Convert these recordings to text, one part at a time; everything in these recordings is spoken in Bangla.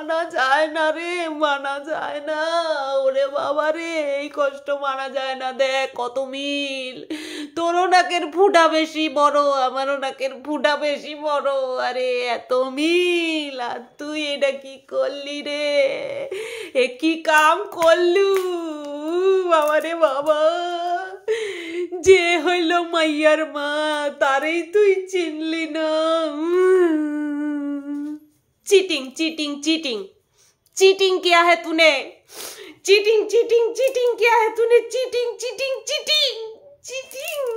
মানা যায় না রে মানা যায় না ওরে বাবা রে এই কষ্ট মানা যায় না দেখ কত মিল তোরও নাকের ফুটা বেশি বড় আমারও নাকের ফুটা বেশি বড় আরে এত মিল আর তুই এটা কি করলি রে এ কি কাম করলু বাবা রে বাবা যে হইল মাইয়ার মা তারই তুই চিনলি না चीटिंग चीटिंग चीटिंग चीटिंग किया है तूने चीटिंग चीटिंग चीटिंग किया है तूने चीटिंग चीटिंग चीटिंग चीटिंग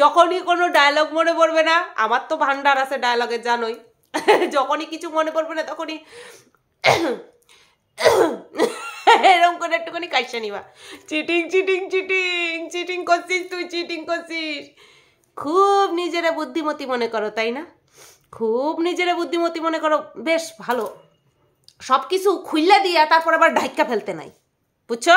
যখনই কোনো ডায়লগ মনে পড়বে না আমার তো ভান্ডার আছে ডায়লগের জানোই যখনই কিছু মনে পড়বে না তখনই এরকম করে একটুখানি কাইসা নিবা চিটিং চিটিং চিটিং চিটিং করছিস তুই চিটিং করছিস খুব নিজেরা বুদ্ধিমতী মনে করো তাই না খুব নিজেরা বুদ্ধিমতি মনে করো বেশ ভালো সব কিছু খুইল্লা দিয়া তারপর আবার ঢাইক্কা ফেলতে নাই বুঝছো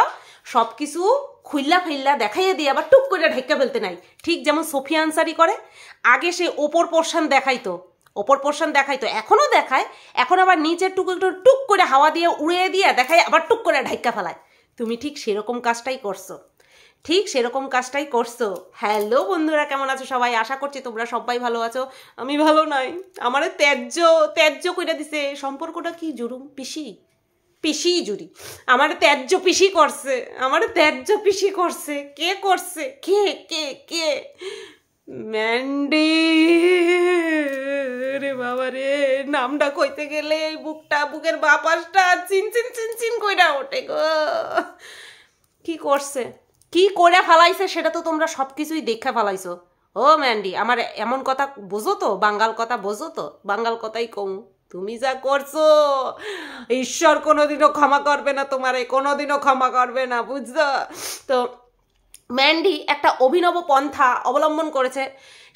সব কিছু খুইল্লা ফেললা দেখাইয়া দিয়ে আবার টুক করে ঢাইকা ফেলতে নাই ঠিক যেমন সোফিয়া আনসারি করে আগে সে ওপর পোর্শন দেখাইতো ওপর পোর্শন দেখাই তো এখনও দেখায় এখন আবার নিচের টুকু একটু টুক করে হাওয়া দিয়ে উড়িয়ে দিয়ে দেখায় আবার টুক করে ঢাইকা ফেলায় তুমি ঠিক সেরকম কাজটাই করছো ঠিক সেরকম কাজটাই করছো হ্যালো বন্ধুরা কেমন আছো সবাই আশা করছি তোমরা সবাই ভালো আছো আমি ভালো নাই আমার ত্যায্য ত্যায্য করে দিছে সম্পর্কটা কি জুরুম পিসি পিসি জুরি আমার ত্যায্য পিসি করছে আমার ত্যায্য পিসি করছে কে করছে কে কে কে ম্যান্ডি রে বাবা রে নামটা কইতে গেলে এই বুকটা বুকের বাপাসটা চিন চিন চিন চিন কইরা ওঠে গো কি করছে কি করে ফালাইছে সেটা তো তোমরা সব কিছুই দেখে ফালাইছো ও ম্যান্ডি আমার এমন কথা বোঝো তো বাঙ্গাল কথা বোঝো তো বাঙ্গাল কথাই কম তুমি যা করছো ঈশ্বর কোনোদিনও ক্ষমা করবে না তোমারে কোনোদিনও ক্ষমা করবে না বুঝছো তো ম্যান্ডি একটা অভিনব পন্থা অবলম্বন করেছে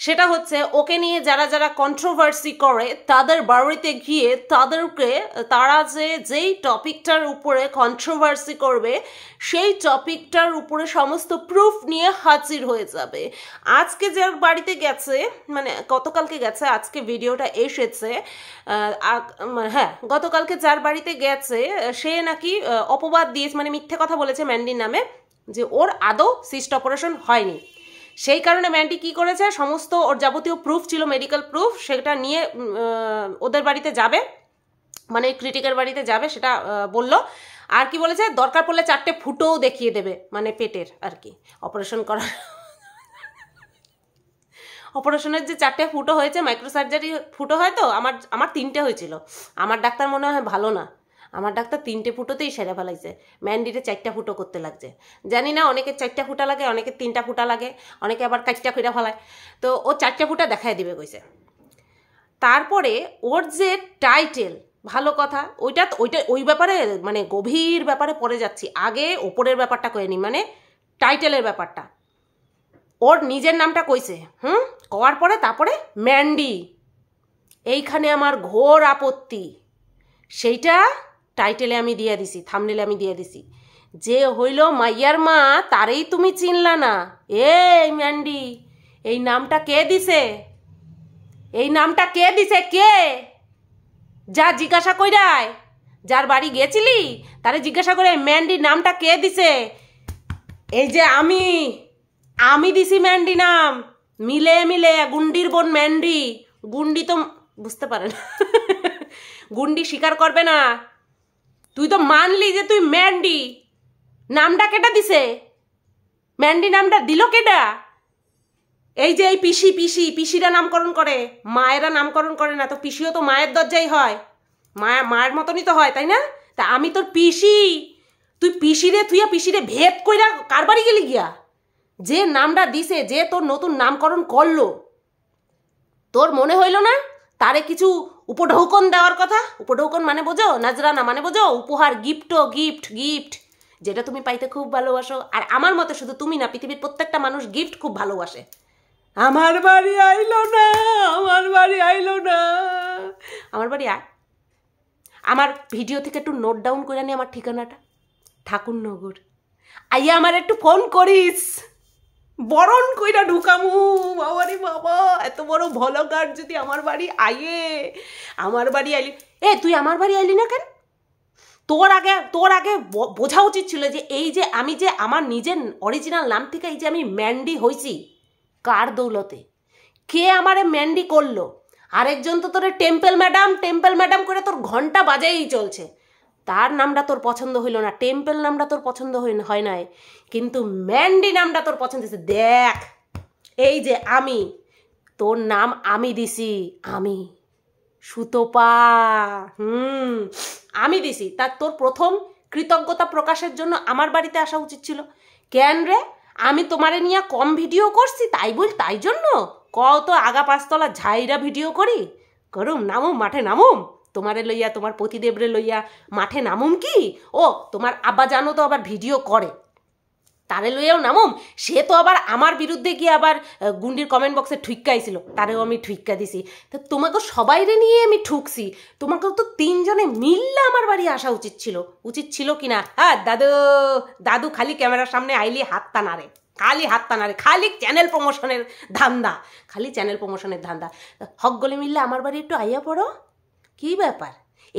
সেটা হচ্ছে ওকে নিয়ে যারা যারা কন্ট্রোভার্সি করে তাদের বাড়িতে গিয়ে তাদেরকে তারা যে যেই টপিকটার উপরে কন্ট্রোভার্সি করবে সেই টপিকটার উপরে সমস্ত প্রুফ নিয়ে হাজির হয়ে যাবে আজকে যার বাড়িতে গেছে মানে গতকালকে গেছে আজকে ভিডিওটা এসেছে মানে হ্যাঁ গতকালকে যার বাড়িতে গেছে সে নাকি অপবাদ দিয়েছে মানে মিথ্যে কথা বলেছে ম্যান্ডির নামে যে ওর আদৌ সিস্ট অপারেশন হয়নি সেই কারণে ম্যান্ডি কি করেছে সমস্ত ওর যাবতীয় প্রুফ ছিল মেডিকেল প্রুফ সেটা নিয়ে ওদের বাড়িতে যাবে মানে ক্রিটিকের বাড়িতে যাবে সেটা বলল আর কি বলেছে দরকার পড়লে চারটে ফুটোও দেখিয়ে দেবে মানে পেটের আর কি অপারেশন করার অপারেশনের যে চারটে ফুটো হয়েছে মাইক্রোসার্জারি ফুটো হয় তো আমার আমার তিনটে হয়েছিল আমার ডাক্তার মনে হয় ভালো না আমার ডাক্তার তিনটে ফুটোতেই সেরে ফেলাইছে ম্যান্ডিরে চারটা ফুটো করতে লাগছে জানি না অনেকে চারটা ফুটা লাগে অনেকে তিনটা ফুটা লাগে অনেকে আবার কাঁচটা খুঁড়া ফেলায় তো ও চারটা ফুটা দেখায় দিবে কইছে তারপরে ওর যে টাইটেল ভালো কথা ওইটা ওইটা ওই ব্যাপারে মানে গভীর ব্যাপারে পড়ে যাচ্ছি আগে ওপরের ব্যাপারটা কয়ে নি মানে টাইটেলের ব্যাপারটা ওর নিজের নামটা কইছে হুম কওয়ার পরে তারপরে ম্যান্ডি এইখানে আমার ঘোর আপত্তি সেইটা টাইটেলে আমি দিয়ে দিছি থামনেলে আমি দিয়ে দিছি যে হইল মাইয়ার মা তারেই তুমি চিনলা না এই ম্যান্ডি এই নামটা কে দিছে এই নামটা কে দিছে কে যা জিজ্ঞাসা কইরায় যার বাড়ি গেছিলি তারে জিজ্ঞাসা করে ম্যান্ডি নামটা কে দিছে এই যে আমি আমি দিছি ম্যান্ডি নাম মিলে মিলে গুন্ডির বোন ম্যান্ডি গুন্ডি তো বুঝতে পারে না গুন্ডি স্বীকার করবে না তুই তো মানলি যে তুই ম্যান্ডি নামটা কেটা দিছে ম্যান্ডি নামটা দিল কেটা এই যে এই পিসি পিসি পিসিরা নামকরণ করে মায়েরা নামকরণ করে না তো পিসিও তো মায়ের দরজাই হয় মায়া মায়ের মতনই তো হয় তাই না তা আমি তোর পিসি তুই পিসিরে থুইয়া পিসিরে ভেদ কইরা বাড়ি গেলি গিয়া যে নামটা দিছে যে তোর নতুন নামকরণ করলো তোর মনে হইল না তারে কিছু উপঢৌকন দেওয়ার কথা উপঢৌকন মানে বোঝো নাজরানা মানে বোঝো উপহার গিফটও গিফট গিফট যেটা তুমি পাইতে খুব ভালোবাসো আর আমার মতে শুধু তুমি না পৃথিবীর প্রত্যেকটা মানুষ গিফট খুব ভালোবাসে আমার বাড়ি আইলো না আমার বাড়ি আইলো না আমার বাড়ি আয় আমার ভিডিও থেকে একটু নোট ডাউন করে নি আমার ঠিকানাটা ঠাকুরনগর আইয়া আমার একটু ফোন করিস বরণ কইরা ঢুকামু বড় ভলকার যদি আমার বাড়ি আইয়ে আমার বাড়ি আইলি এ তুই আমার বাড়ি আইলি না কেন তোর আগে তোর আগে বোঝা উচিত ছিল যে এই যে আমি যে আমার নিজের অরিজিনাল নাম থেকে এই যে আমি ম্যান্ডি হয়েছি কার দৌলতে কে আমারে ম্যান্ডি করলো আরেকজন তো তোর টেম্পল ম্যাডাম টেম্পল ম্যাডাম করে তোর ঘন্টা বাজাই চলছে তার নামটা তোর পছন্দ হইল না টেম্পল নামটা তোর পছন্দ হয় নাই কিন্তু ম্যান্ডি নামটা তোর পছন্দ হয়েছে দেখ এই যে আমি তোর নাম আমি দিছি আমি সুতোপা হুম আমি দিছি তার তোর প্রথম কৃতজ্ঞতা প্রকাশের জন্য আমার বাড়িতে আসা উচিত ছিল কেন রে আমি তোমারে নিয়ে কম ভিডিও করছি তাই বল তাই জন্য কত আগা পাঁচতলা ঝাইরা ভিডিও করি করুম নামুম মাঠে নামুম তোমারে লইয়া তোমার পতিদেবরে লইয়া মাঠে নামুম কি ও তোমার আব্বা জানো তো আবার ভিডিও করে তারে লইয়াও নামম সে তো আবার আমার বিরুদ্ধে গিয়ে আবার গুন্ডির কমেন্ট বক্সে ঠুইক্কাইছিল তারেও আমি ঠুইক্কা দিছি তো তোমাকে সবাইরে নিয়ে আমি ঠুকছি তোমাকে তো তিনজনে মিললে আমার বাড়ি আসা উচিত ছিল উচিত ছিল কি না হ্যাঁ দাদু দাদু খালি ক্যামেরার সামনে আইলি হাত টানারে খালি হাত টানারে খালি চ্যানেল প্রমোশনের ধান্দা খালি চ্যানেল প্রমোশনের ধান্দা হক গলে মিললে আমার বাড়ি একটু আইয়া পড়ো কী ব্যাপার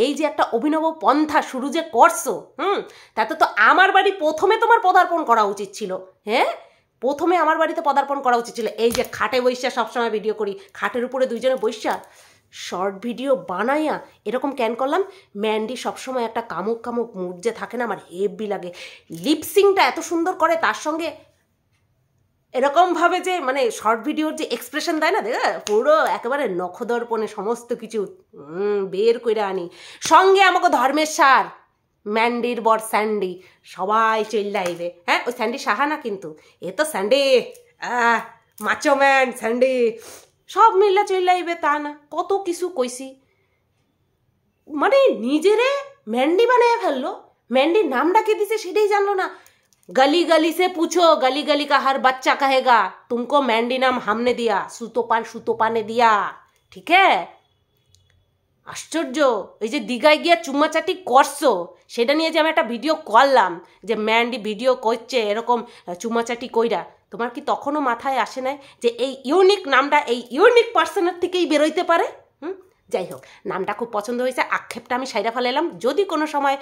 এই যে একটা অভিনব পন্থা শুরু যে করছো হুম তাতে তো আমার বাড়ি প্রথমে তোমার পদার্পণ করা উচিত ছিল হ্যাঁ প্রথমে আমার বাড়িতে পদার্পণ করা উচিত ছিল এই যে খাটে বৈশা সবসময় ভিডিও করি খাটের উপরে দুইজনে বৈশা শর্ট ভিডিও বানাইয়া এরকম ক্যান করলাম ম্যান্ডি সবসময় একটা কামুক কামুক মুড যে থাকে না আমার হেভি লাগে লিপসিংটা এত সুন্দর করে তার সঙ্গে এরকমভাবে যে মানে শর্ট ভিডিওর যে এক্সপ্রেশন দেয় না দেখা পুরো একেবারে নখদর্পণে সমস্ত কিছু বের করে আনি সঙ্গে আমাকে ধর্মের সার ম্যান্ডির বর স্যান্ডি সবাই চিল্লাইবে হ্যাঁ ওই স্যান্ডি সাহা না কিন্তু এ তো স্যান্ডি মাচো ম্যান স্যান্ডি সব মিল্লা চিল্লাইবে তা না কত কিছু কইছি মানে নিজেরে ম্যান্ডি বানিয়ে ফেললো ম্যান্ডির নাম ডাকে দিছে সেটাই জানলো না गली गली से पूछो गली गली का हर बच्चा कहेगा तुमको मैंडी नाम हमने दिया সুতোপান সুতোপানে দিয়া ঠিক আশ্চর্য এই যে দীঘায় গিয়া চুম্মাচাটি করছো সেটা নিয়ে যে আমি একটা ভিডিও করলাম যে ম্যান্ডি ভিডিও করছে এরকম চুম্মাচাটি কইরা তোমার কি তখনও মাথায় আসে নাই যে এই ইউনিক নামটা এই ইউনিক পার্সনের থেকেই বেরোইতে পারে যাই হোক নামটা খুব পছন্দ হয়েছে আক্ষেপটা আমি সাইরা ফেলালাম যদি কোনো সময়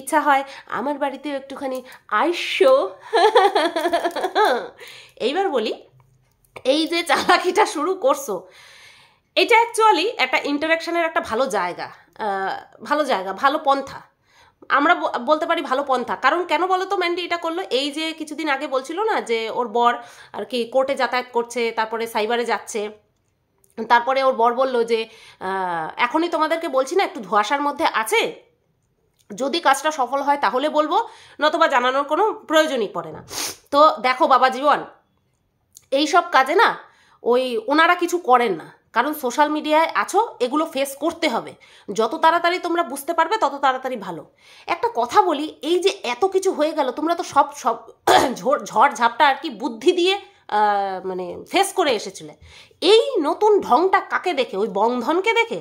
ইচ্ছা হয় আমার বাড়িতেও একটুখানি আইস্য এইবার বলি এই যে চালাকিটা শুরু করছো এটা অ্যাকচুয়ালি একটা ইন্টারাকশানের একটা ভালো জায়গা ভালো জায়গা ভালো পন্থা আমরা বলতে পারি ভালো পন্থা কারণ কেন বলো তো ম্যান্ডি এটা করলো এই যে কিছুদিন আগে বলছিল না যে ওর বর আর কি কোর্টে যাতায়াত করছে তারপরে সাইবারে যাচ্ছে তারপরে ওর বর বলল যে এখনই তোমাদেরকে বলছি না একটু ধোয়াশার মধ্যে আছে যদি কাজটা সফল হয় তাহলে বলবো নতবা জানানোর কোনো প্রয়োজনই পড়ে না তো দেখো বাবা জীবন এই সব কাজে না ওই ওনারা কিছু করেন না কারণ সোশ্যাল মিডিয়ায় আছো এগুলো ফেস করতে হবে যত তাড়াতাড়ি তোমরা বুঝতে পারবে তত তাড়াতাড়ি ভালো একটা কথা বলি এই যে এত কিছু হয়ে গেল তোমরা তো সব সব ঝড় ঝড় ঝাপটা আর কি বুদ্ধি দিয়ে মানে ফেস করে এসেছিলে এই নতুন ঢংটা কাকে দেখে ওই বংধনকে দেখে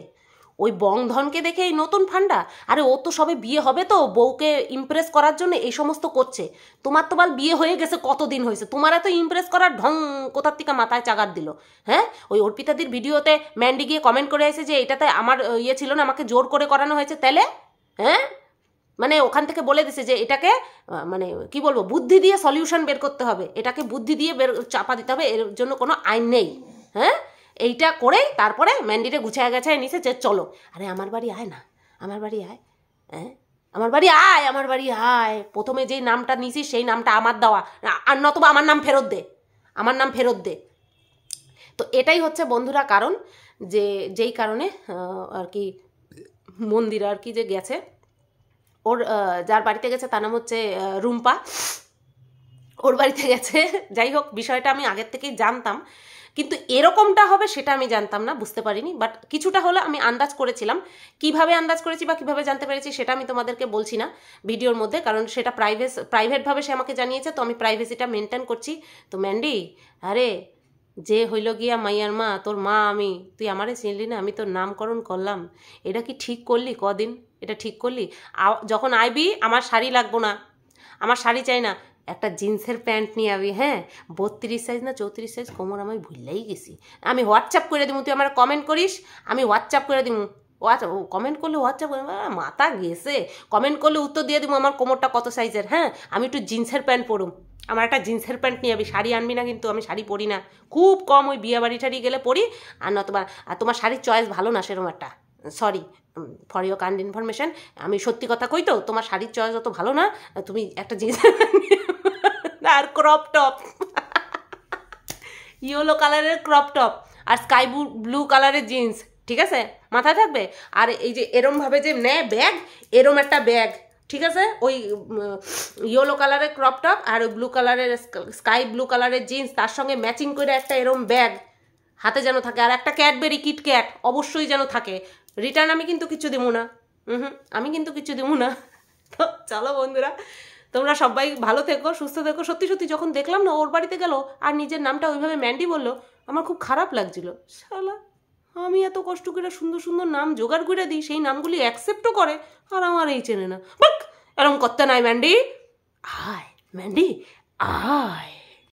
ওই বংধনকে দেখে এই নতুন ফান্ডা আরে ও তো সবে বিয়ে হবে তো বউকে ইমপ্রেস করার জন্য এই সমস্ত করছে তোমার তো বাল বিয়ে হয়ে গেছে কতদিন হয়েছে তোমার এত ইমপ্রেস করার ঢং কোথার থেকে মাথায় চাগার দিল হ্যাঁ ওই অর্পিতাদির ভিডিওতে ম্যান্ডি গিয়ে কমেন্ট করে এসে যে এটাতে আমার ইয়ে ছিল না আমাকে জোর করে করানো হয়েছে তাহলে হ্যাঁ মানে ওখান থেকে বলে দিছে যে এটাকে মানে কি বলবো বুদ্ধি দিয়ে সলিউশন বের করতে হবে এটাকে বুদ্ধি দিয়ে বের চাপা দিতে হবে এর জন্য কোনো আইন নেই হ্যাঁ এইটা করেই তারপরে ম্যান্ডিটে গুছায় গেছায় নিছে যে চলো আরে আমার বাড়ি আয় না আমার বাড়ি আয় হ্যাঁ আমার বাড়ি আয় আমার বাড়ি আয় প্রথমে যেই নামটা নিছিস সেই নামটা আমার দেওয়া আর নতুবা আমার নাম ফেরত দে আমার নাম ফেরত দে তো এটাই হচ্ছে বন্ধুরা কারণ যে যেই কারণে আর কি মন্দির আর কি যে গেছে ওর যার বাড়িতে গেছে তার নাম হচ্ছে রুম্পা ওর বাড়িতে গেছে যাই হোক বিষয়টা আমি আগের থেকেই জানতাম কিন্তু এরকমটা হবে সেটা আমি জানতাম না বুঝতে পারিনি বাট কিছুটা হলে আমি আন্দাজ করেছিলাম কিভাবে আন্দাজ করেছি বা কিভাবে জানতে পেরেছি সেটা আমি তোমাদেরকে বলছি না ভিডিওর মধ্যে কারণ সেটা প্রাইভেস প্রাইভেটভাবে সে আমাকে জানিয়েছে তো আমি প্রাইভেসিটা মেনটেন করছি তো ম্যান্ডি আরে যে হইল গিয়া মাইয়ার মা তোর মা আমি তুই আমারে চিনলি না আমি তোর নামকরণ করলাম এটা কি ঠিক করলি কদিন এটা ঠিক করলি যখন আইবি আমার শাড়ি লাগবো না আমার শাড়ি চাই না একটা জিন্সের প্যান্ট নিয়ে আবি হ্যাঁ বত্রিশ সাইজ না চৌত্রিশ সাইজ কোমর আমি ভুললেই গেছি আমি হোয়াটসঅ্যাপ করে দিব তুই আমার কমেন্ট করিস আমি হোয়াটসঅ্যাপ করে দিব হোয়াটসঅ্যাপ কমেন্ট করলে হোয়াটসঅ্যাপ করে মাথা গেছে কমেন্ট করলে উত্তর দিয়ে দেবো আমার কোমরটা কত সাইজের হ্যাঁ আমি একটু জিন্সের প্যান্ট পরুম আমার একটা জিন্সের প্যান্ট নিয়ে আবি শাড়ি আনবি না কিন্তু আমি শাড়ি পরি না খুব কম ওই বিয়ে বাড়ি টাড়ি গেলে পরি আর তোমার আর তোমার শাড়ির চয়েস ভালো না সেরকম একটা sorry for your kind information আমি সত্যি কথা কই তো তোমার শাড়ির চয়েস অত ভালো না তুমি একটা জিনিস আর ক্রপ টপ ইয়েলো কালারের ক্রপ টপ আর স্কাই ব্লু কালারের জিন্স ঠিক আছে মাথায় থাকবে আর এই যে এরমভাবে যে নেয় ব্যাগ এরম একটা ব্যাগ ঠিক আছে ওই ইয়েলো কালারের ক্রপ টপ আর ওই ব্লু কালারের স্কাই ব্লু কালারের জিন্স তার সঙ্গে ম্যাচিং করে একটা এরম ব্যাগ হাতে যেন থাকে আর একটা ক্যাডবেরি কিটক্যাট অবশ্যই যেন থাকে রিটার্ন আমি কিন্তু কিছু দেবো না হুম আমি কিন্তু কিছু দেবো না তো চলো বন্ধুরা তোমরা সবাই ভালো থেকো সুস্থ থেকো সত্যি সত্যি যখন দেখলাম না ওর বাড়িতে গেল আর নিজের নামটা ওইভাবে ম্যান্ডি বললো আমার খুব খারাপ লাগছিল শালা আমি এত কষ্ট করে সুন্দর সুন্দর নাম জোগাড় করে দিই সেই নামগুলি অ্যাকসেপ্টও করে আর আমার এই চেনে না বাক এরম করতে নাই ম্যান্ডি আয় ম্যান্ডি আয়